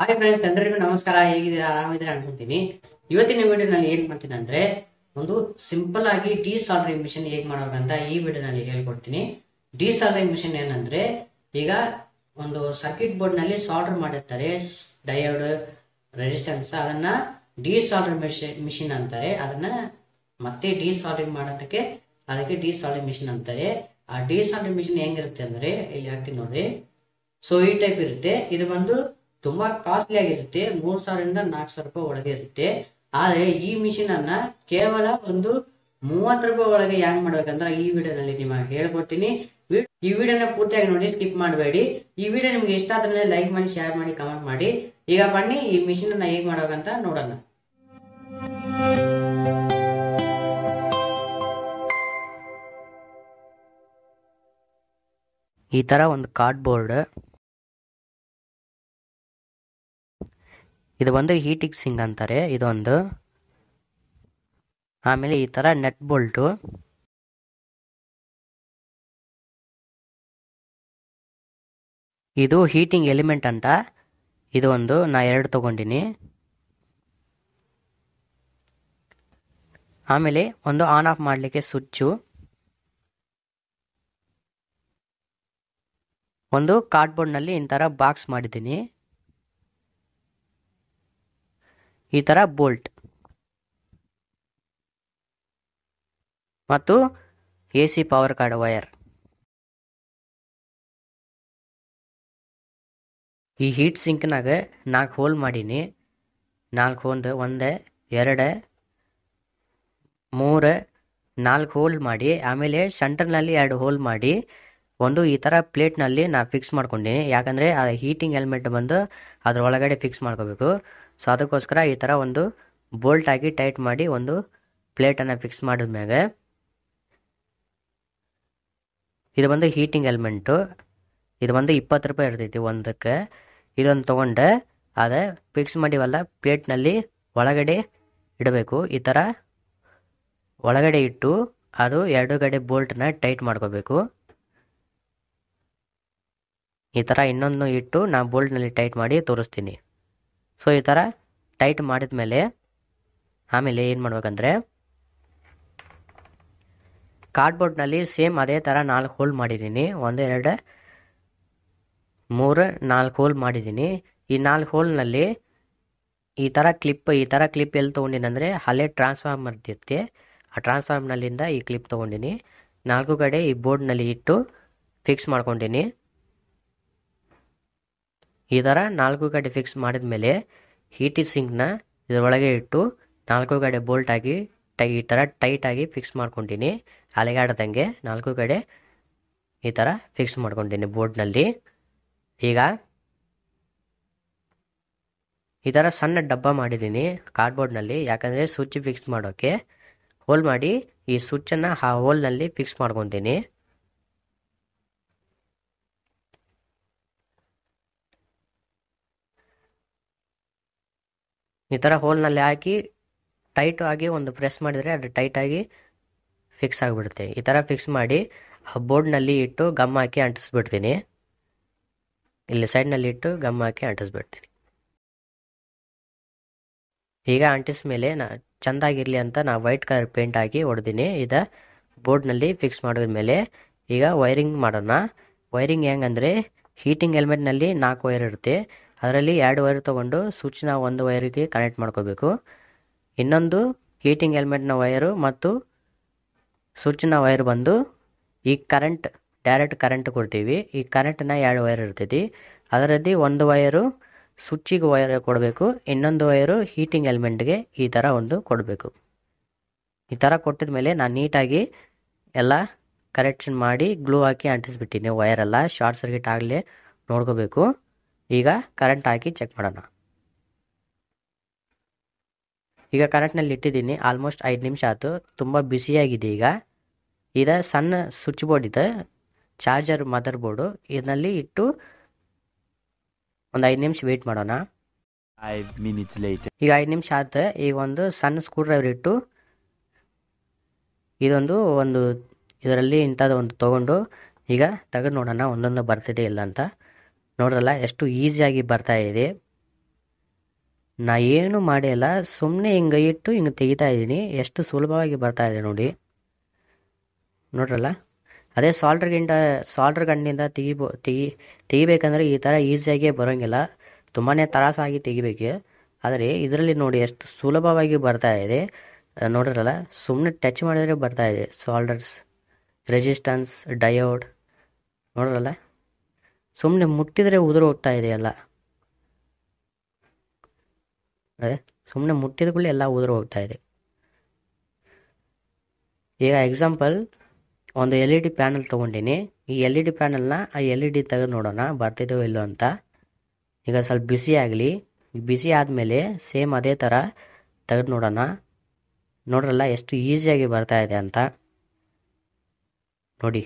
hi friends ಎಲ್ಲರಿಗೂ ನಮಸ್ಕಾರ ಹೇಗಿದೆ ಆರಾಮಿದ್ರೆ ಅನ್ಕೊಂತೀನಿ ಇವತ್ತಿನ ವಿಡಿಯೋನಲ್ಲಿ ಏನ್ ಮಾಡ್ತೀನಿ ಅಂದ್ರೆ ಒಂದು ಸಿಂಪಲ್ ಆಗಿ ಡಿ ಸಾಲರಿಂಗ್ ಮಿಷನ್ ಹೇಗೆ ಮಾಡಬೇಕಂತ ಈ ವಿಡಿಯೋನಲ್ಲಿ ಹೇಳ್ಕೊಡ್ತೀನಿ ಡಿ ಸಾಲ್ಡ್ರಿಂಗ್ ಮಿಷನ್ ಏನಂದ್ರೆ ಈಗ ಒಂದು ಸರ್ಕಿಟ್ ಬೋರ್ಡ್ ನಲ್ಲಿ ಸಾಲ್ಡರ್ ಮಾಡಿರ್ತಾರೆ ಡಯೋಡ್ ರೆಸಿಸ್ಟೆನ್ಸ್ ಅದನ್ನ ಡಿ ಸಾಲ್ಡ್ರಿಂಗ್ ಮಿಷಿನ್ ಮಿಷಿನ್ ಅಂತಾರೆ ಅದನ್ನ ಮತ್ತೆ ಡಿ ಸಾಲ್ಡ್ರಿಂಗ್ ಮಾಡೋದಕ್ಕೆ ಅದಕ್ಕೆ ಡಿ ಸಾಲ್ಡ್ರಿಂಗ್ ಮಿಷಿನ್ ಅಂತಾರೆ ಆ ಡಿ ಸಾಲ್ಡ್ರಿಂಗ್ ಮಿಷಿನ್ ಹೆಂಗಿರುತ್ತೆ ಅಂದ್ರೆ ಇಲ್ಲಿ ಹಾಕ್ತೀನಿ ನೋಡ್ರಿ ಸೊ ಈ ಟೈಪ್ ಇರುತ್ತೆ ಇದು ಬಂದು ತುಂಬಾ ಕಾಸ್ಟ್ಲಿ ಆಗಿರುತ್ತೆ ಮೂರ್ ಸಾವಿರದಿಂದ ನಾಲ್ಕ್ ಸಾವಿರ ರೂಪಾಯಿ ಒಳಗೆ ಇರುತ್ತೆ ಆದ್ರೆ ಈ ಮಿಷಿನ್ ಅನ್ನ ಕೇವಲ ಒಂದು ಮೂವತ್ತು ರೂಪಾಯಿ ಒಳಗೆ ಹೆಂಗ್ ಮಾಡ್ಬೇಕಂದ್ರೆ ಈ ವಿಡಿಯೋನಲ್ಲಿ ನಿಮಗೆ ಹೇಳ್ಕೊಡ್ತೀನಿ ಈ ವಿಡಿಯೋನ ಪೂರ್ತಿಯಾಗಿ ನೋಡಿ ಸ್ಕಿಪ್ ಮಾಡಬೇಡಿ ಈ ವಿಡಿಯೋ ನಿಮ್ಗೆ ಇಷ್ಟ ಆದ್ರೆ ಲೈಕ್ ಮಾಡಿ ಶೇರ್ ಮಾಡಿ ಕಮೆಂಟ್ ಮಾಡಿ ಈಗ ಬನ್ನಿ ಈ ಮಿಷಿನ್ ಅನ್ನ ಹೇಗ್ ಮಾಡೋಕಂತ ನೋಡೋಣ ಈ ತರ ಒಂದು ಕಾರ್ಡ್ಬೋರ್ಡ್ ಇದು ಒಂದು ಹೀಟಿಂಗ್ ಸಿಂಗ್ ಅಂತಾರೆ ಇದೊಂದು ಆಮೇಲೆ ಈ ಥರ ನೆಟ್ ಬೋಲ್ಟು ಇದು ಹೀಟಿಂಗ್ ಎಲಿಮೆಂಟ್ ಅಂತ ಇದು ಒಂದು ನಾ ಎರಡು ತಗೊಂಡಿನಿ ಆಮೇಲೆ ಒಂದು ಆನ್ ಆಫ್ ಮಾಡಲಿಕ್ಕೆ ಸ್ವಿಚ್ಚು ಒಂದು ಕಾರ್ಡ್ಬೋರ್ಡ್ನಲ್ಲಿ ಈ ಥರ ಬಾಕ್ಸ್ ಮಾಡಿದ್ದೀನಿ ಈ ಥರ ಬೋಲ್ಟ್ ಮತ್ತು A C power cord wire ಈ ಹೀಟ್ ಸಿಂಕ್ನಾಗ ನಾಲ್ಕು ಹೋಲ್ ಮಾಡೀನಿ ನಾಲ್ಕು ಒಂದು ಒಂದು ಎರಡು ಮೂರು ನಾಲ್ಕು ಹೋಲ್ ಮಾಡಿ ಆಮೇಲೆ ಸೆಂಟರ್ನಲ್ಲಿ ಎರಡು ಹೋಲ್ ಮಾಡಿ ಒಂದು ಈ ಥರ ಪ್ಲೇಟ್ನಲ್ಲಿ ನಾನು ಫಿಕ್ಸ್ ಮಾಡ್ಕೊಂಡಿನಿ ಯಾಕಂದರೆ ಆ ಹೀಟಿಂಗ್ ಹೆಲ್ಮೆಟ್ ಬಂದು ಒಳಗಡೆ ಫಿಕ್ಸ್ ಮಾಡ್ಕೋಬೇಕು ಸೊ ಅದಕ್ಕೋಸ್ಕರ ಈ ಥರ ಒಂದು ಬೋಲ್ಟ್ ಹಾಕಿ ಟೈಟ್ ಮಾಡಿ ಒಂದು ಪ್ಲೇಟನ್ನು ಫಿಕ್ಸ್ ಮಾಡಿದ್ಮ್ಯಾಗೆ ಇದು ಬಂದು ಹೀಟಿಂಗ್ ಎಲ್ಮೆಂಟು ಇದು ಬಂದು ಇಪ್ಪತ್ತು ರೂಪಾಯಿ ಇರ್ತೈತಿ ಒಂದಕ್ಕೆ ಇದೊಂದು ತೊಗೊಂಡೆ ಅದೇ ಫಿಕ್ಸ್ ಮಾಡಿವಲ್ಲ ಪ್ಲೇಟ್ನಲ್ಲಿ ಒಳಗಡೆ ಇಡಬೇಕು ಈ ಥರ ಒಳಗಡೆ ಇಟ್ಟು ಅದು ಎರಡು ಕಡೆ ಬೋಲ್ಟನ್ನ ಟೈಟ್ ಮಾಡ್ಕೋಬೇಕು ಈ ಥರ ಇನ್ನೊಂದು ಇಟ್ಟು ನಾ ಬೋಲ್ಟ್ನಲ್ಲಿ ಟೈಟ್ ಮಾಡಿ ತೋರಿಸ್ತೀನಿ ಸೊ ಈ ಥರ ಟೈಟ್ ಮಾಡಿದ ಮೇಲೆ ಆಮೇಲೆ ಏನು ಮಾಡ್ಬೇಕಂದ್ರೆ ಕಾರ್ಡ್ಬೋರ್ಡ್ನಲ್ಲಿ ಸೇಮ್ ಅದೇ ಥರ ನಾಲ್ಕು ಹೋಲ್ ಮಾಡಿದ್ದೀನಿ ಒಂದು ಎರಡು ಮೂರು ನಾಲ್ಕು ಹೋಲ್ ಮಾಡಿದ್ದೀನಿ ಈ ನಾಲ್ಕು ಹೋಲ್ನಲ್ಲಿ ಈ ಥರ ಕ್ಲಿಪ್ ಈ ಥರ ಕ್ಲಿಪ್ ಎಲ್ಲಿ ತೊಗೊಂಡಿನಿ ಅಂದರೆ ಟ್ರಾನ್ಸ್ಫಾರ್ಮರ್ ಇತ್ತೆ ಆ ಟ್ರಾನ್ಸ್ಫಾರ್ಮ್ನಲ್ಲಿಂದ ಈ ಕ್ಲಿಪ್ ತೊಗೊಂಡಿನಿ ನಾಲ್ಕು ಕಡೆ ಈ ಬೋರ್ಡ್ನಲ್ಲಿ ಇಟ್ಟು ಫಿಕ್ಸ್ ಮಾಡ್ಕೊಂಡಿನಿ ಈ ಥರ ನಾಲ್ಕು ಕಡೆ ಫಿಕ್ಸ್ ಮಾಡಿದ ಮೇಲೆ ಹೀಟಿ ಸಿಂಕ್ನ ಇದರೊಳಗೆ ಇಟ್ಟು ನಾಲ್ಕು ಗಡೆ ಬೋಲ್ಟಾಗಿ ಆಗಿ ಟೈ ಈ ಥರ ಟೈಟಾಗಿ ಫಿಕ್ಸ್ ಮಾಡ್ಕೊಂಡೀನಿ ಅಲೆಗಾಡ್ದಂಗೆ ನಾಲ್ಕು ಕಡೆ ಈ ಥರ ಫಿಕ್ಸ್ ಮಾಡ್ಕೊಂಡೀನಿ ಬೋರ್ಡ್ನಲ್ಲಿ ಈಗ ಈ ಥರ ಸಣ್ಣ ಡಬ್ಬ ಮಾಡಿದ್ದೀನಿ ಕಾರ್ಡ್ಬೋರ್ಡ್ನಲ್ಲಿ ಯಾಕಂದರೆ ಸ್ವಿಚ್ ಫಿಕ್ಸ್ ಮಾಡೋಕ್ಕೆ ಹೋಲ್ ಮಾಡಿ ಈ ಸ್ವಿಚ್ಚನ್ನು ಆ ಹೋಲ್ನಲ್ಲಿ ಫಿಕ್ಸ್ ಮಾಡ್ಕೊತೀನಿ ಈ ಥರ ಹೋಲ್ನಲ್ಲಿ ಹಾಕಿ ಟೈಟ್ ಆಗಿ ಒಂದು ಪ್ರೆಸ್ ಮಾಡಿದರೆ ಅದು ಟೈಟಾಗಿ ಫಿಕ್ಸ್ ಆಗಿಬಿಡುತ್ತೆ ಈ ಥರ ಫಿಕ್ಸ್ ಮಾಡಿ ಬೋರ್ಡ್ನಲ್ಲಿ ಇಟ್ಟು ಗಮ್ ಹಾಕಿ ಅಂಟಿಸ್ಬಿಡ್ತೀನಿ ಇಲ್ಲಿ ಸೈಡ್ನಲ್ಲಿ ಇಟ್ಟು ಗಮ್ ಹಾಕಿ ಅಂಟಿಸ್ಬಿಡ್ತೀನಿ ಈಗ ಮೇಲೆ ನಾ ಚೆಂದಾಗಿರಲಿ ಅಂತ ನಾ ವೈಟ್ ಕಲರ್ ಪೇಂಟ್ ಹಾಕಿ ಹೊಡೆದೀನಿ ಇದು ಬೋರ್ಡ್ನಲ್ಲಿ ಫಿಕ್ಸ್ ಮಾಡಿದ್ಮೇಲೆ ಈಗ ವೈರಿಂಗ್ ಮಾಡೋಣ ವೈರಿಂಗ್ ಹೆಂಗಂದ್ರೆ ಹೀಟಿಂಗ್ ಹೆಲ್ಮೆಟ್ನಲ್ಲಿ ನಾಲ್ಕು ವೈರ್ ಇರುತ್ತೆ ಅದರಲ್ಲಿ ಎರಡು ವೈರ್ ತೊಗೊಂಡು ಸ್ವಿಚ್ನ ಒಂದು ವೈರಿಗೆ ಕನೆಕ್ಟ್ ಮಾಡ್ಕೋಬೇಕು ಇನ್ನೊಂದು ಹೀಟಿಂಗ್ ಹೆಲ್ಮೆಟ್ನ ವೈರು ಮತ್ತು ಸ್ವಿಚ್ನ ವೈರ್ ಬಂದು ಈ ಕರೆಂಟ್ ಡೈರೆಕ್ಟ್ ಕರೆಂಟ್ ಕೊಡ್ತೀವಿ ಈ ಕರೆಂಟ್ನ ಎರಡು ವೈರ್ ಇರ್ತೈತಿ ಅದರಲ್ಲಿ ಒಂದು ವೈರು ಸ್ವಿಚ್ಚಿಗೆ ವೈರ್ ಕೊಡಬೇಕು ಇನ್ನೊಂದು ವೈರು ಹೀಟಿಂಗ್ ಎಲ್ಮೆಂಟ್ಗೆ ಈ ಥರ ಒಂದು ಕೊಡಬೇಕು ಈ ಥರ ಕೊಟ್ಟಿದ ಮೇಲೆ ನಾನು ನೀಟಾಗಿ ಎಲ್ಲ ಕರೆಕ್ಷನ್ ಮಾಡಿ ಗ್ಲೂ ಹಾಕಿ ಅಂಟಿಸ್ಬಿಟ್ಟಿನಿ ವೈರೆಲ್ಲ ಶಾರ್ಟ್ ಸರ್ಕ್ಯೂಟ್ ಆಗಲೇ ನೋಡ್ಕೋಬೇಕು ಈಗ ಕರೆಂಟ್ ಹಾಕಿ ಚೆಕ್ ಮಾಡೋಣ ಈಗ ಕರೆಂಟ್ನಲ್ಲಿ ಇಟ್ಟಿದ್ದೀನಿ ಆಲ್ಮೋಸ್ಟ್ ಐದು ನಿಮಿಷ ಆಯಿತು ತುಂಬ ಬಿಸಿಯಾಗಿದೆ ಈಗ ಈಗ ಸಣ್ಣ ಸ್ವಿಚ್ ಬೋರ್ಡ್ ಇದೆ ಚಾರ್ಜರ್ ಮದರ್ ಬೋರ್ಡು ಇದರಲ್ಲಿ ಇಟ್ಟು ಒಂದು ಐದು ನಿಮಿಷ ವೇಟ್ ಮಾಡೋಣ ಈಗ ಐದು ನಿಮಿಷ ಆಯ್ತು ಈಗ ಒಂದು ಸಣ್ಣ ಸ್ಕ್ರೂ ಡ್ರೈವರ್ ಇಟ್ಟು ಇದೊಂದು ಒಂದು ಇದರಲ್ಲಿ ಇಂಥದ್ದು ಒಂದು ತೊಗೊಂಡು ಈಗ ತೆಗೆದು ನೋಡೋಣ ಒಂದೊಂದು ಬರ್ತಿದೆ ಇಲ್ಲ ಅಂತ ನೋಡ್ರಲ್ಲ ಎಷ್ಟು ಈಸಿಯಾಗಿ ಬರ್ತಾ ಇದೆ ನಾ ಏನು ಮಾಡಿಲ್ಲ ಸುಮ್ಮನೆ ಹಿಂಗೆ ಇಟ್ಟು ಹಿಂಗೆ ತೆಗಿತಾ ಇದ್ದೀನಿ ಎಷ್ಟು ಸುಲಭವಾಗಿ ಬರ್ತಾ ಇದೆ ನೋಡಿ ನೋಡ್ರಲ್ಲ ಅದೇ ಸಾಲ್ಟ್ರಿಗಿಂತ ಸಾಲ್ಟ್ರ್ ಗಣ್ಣಿಂದ ತೆಗಿಬೋ ತೆಗಿ ತೆಗಿಬೇಕಂದ್ರೆ ಈ ಥರ ಈಸಿಯಾಗಿ ಬರೋಂಗಿಲ್ಲ ತುಂಬಾ ತರಾಸಾಗಿ ತೆಗಿಬೇಕು ಆದರೆ ಇದರಲ್ಲಿ ನೋಡಿ ಎಷ್ಟು ಸುಲಭವಾಗಿ ಬರ್ತಾ ಇದೆ ನೋಡ್ರಲ್ಲ ಸುಮ್ಮನೆ ಟಚ್ ಮಾಡಿದರೆ ಬರ್ತಾ ಇದೆ ಸಾಲ್ಡರ್ಸ್ ರೆಜಿಸ್ಟನ್ಸ್ ಡಯೋಡ್ ನೋಡ್ರಲ್ಲ ಸುಮ್ಮನೆ ಮುಟ್ಟಿದರೆ ಉದುರು ಹೋಗ್ತಾ ಇದೆ ಎಲ್ಲ ಅದೇ ಸುಮ್ಮನೆ ಮುಟ್ಟಿದ ಕೂಡ ಎಲ್ಲ ಉದುರು ಹೋಗ್ತಾ ಇದೆ ಈಗ ಎಕ್ಸಾಂಪಲ್ ಒಂದು L E e D panel ತೊಗೊಂಡಿನಿ ಈ ಎಲ್ ಇ ಡಿ ಪ್ಯಾನಲ್ನ ಆ ಎಲ್ ಇ e ಡಿ ತೆಗೆದು ನೋಡೋಣ ಬರ್ತಿದ್ದೇವೆ ಇಲ್ಲೋ ಅಂತ ಈಗ ಸ್ವಲ್ಪ ಬಿಸಿ ಆಗಲಿ ಬಿಸಿ ಆದಮೇಲೆ ಸೇಮ್ ಅದೇ ಥರ ತೆಗೆದು ನೋಡೋಣ ನೋಡ್ರಲ್ಲ ಎಷ್ಟು ಈಸಿಯಾಗಿ ಬರ್ತಾ ಇದೆ ಅಂತ ನೋಡಿ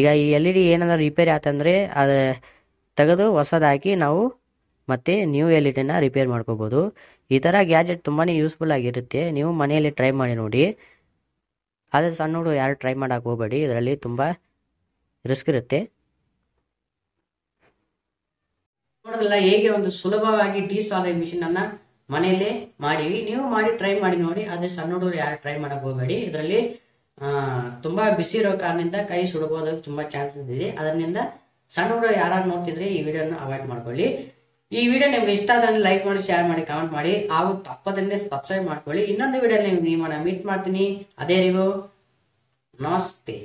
ಈಗ ಈ ಎಲ್ ಇ ಡಿ ಏನಾದ್ರು ರಿಪೇರಿ ಆತಂದರೆ ಅದು ತೆಗೆದು ಹೊಸದಾಕಿ ನಾವು ಮತ್ತೆ ನ್ಯೂ ಎಲ್ ಇ e ಡಿನ ರಿಪೇರ್ ಮಾಡ್ಕೋಬೋದು ಈ ಥರ ಗ್ಯಾಜೆಟ್ ತುಂಬಾ ಯೂಸ್ಫುಲ್ ಆಗಿರುತ್ತೆ ನೀವು ಮನೆಯಲ್ಲಿ ಟ್ರೈ ಮಾಡಿ ನೋಡಿ ಆದರೆ ಸಣ್ಣ ಹುಡುಗರು ಯಾರು ಟ್ರೈ ಮಾಡಕ್ಕೆ ಹೋಗಬೇಡಿ ಇದರಲ್ಲಿ ತುಂಬ ರಿಸ್ಕ್ ಇರುತ್ತೆ ಹೇಗೆ ಒಂದು ಸುಲಭವಾಗಿ ಟೀ ಸ್ಟಾಲೇಜ್ ಮಿಷಿನ್ ಅನ್ನ ಮನೆಯಲ್ಲೇ ಮಾಡಿವಿ ನೀವು ಮಾಡಿ ಟ್ರೈ ಮಾಡಿ ನೋಡಿ ಅದೇ ಸಣ್ಣ ಹುಡುಗರು ಯಾರು ಟ್ರೈ ಮಾಡಕ್ ಹೋಗಬೇಡಿ ಇದರಲ್ಲಿ ತುಂಬಾ ಬಿಸಿ ಇರೋ ಕಾರಣದಿಂದ ಕೈ ಸುಡಬಹುದಾಗಿ ತುಂಬಾ ಚಾನ್ಸಸ್ ಇದೆ ಅದರಿಂದ ಸಣ್ಣ ಹುಡುಗರು ಯಾರು ನೋಡ್ತಿದ್ರೆ ಈ ವಿಡಿಯೋನ ಅವಾಯ್ಡ್ ಮಾಡ್ಕೊಳ್ಳಿ ಈ ವಿಡಿಯೋ ನಿಮ್ಗೆ ಇಷ್ಟ ಆದ್ರೆ ಲೈಕ್ ಮಾಡಿ ಶೇರ್ ಮಾಡಿ ಕಮೆಂಟ್ ಮಾಡಿ ಹಾಗೂ ತಪ್ಪದನ್ನೇ ಸಬ್ಸ್ಕ್ರೈಬ್ ಮಾಡ್ಕೊಳ್ಳಿ ಇನ್ನೊಂದು ವಿಡಿಯೋ ನಿಮ್ಮನ್ನ ಮೀಟ್ ಮಾಡ್ತೀನಿ ಅದೇ ರಿವೋ ನಮಸ್ತೆ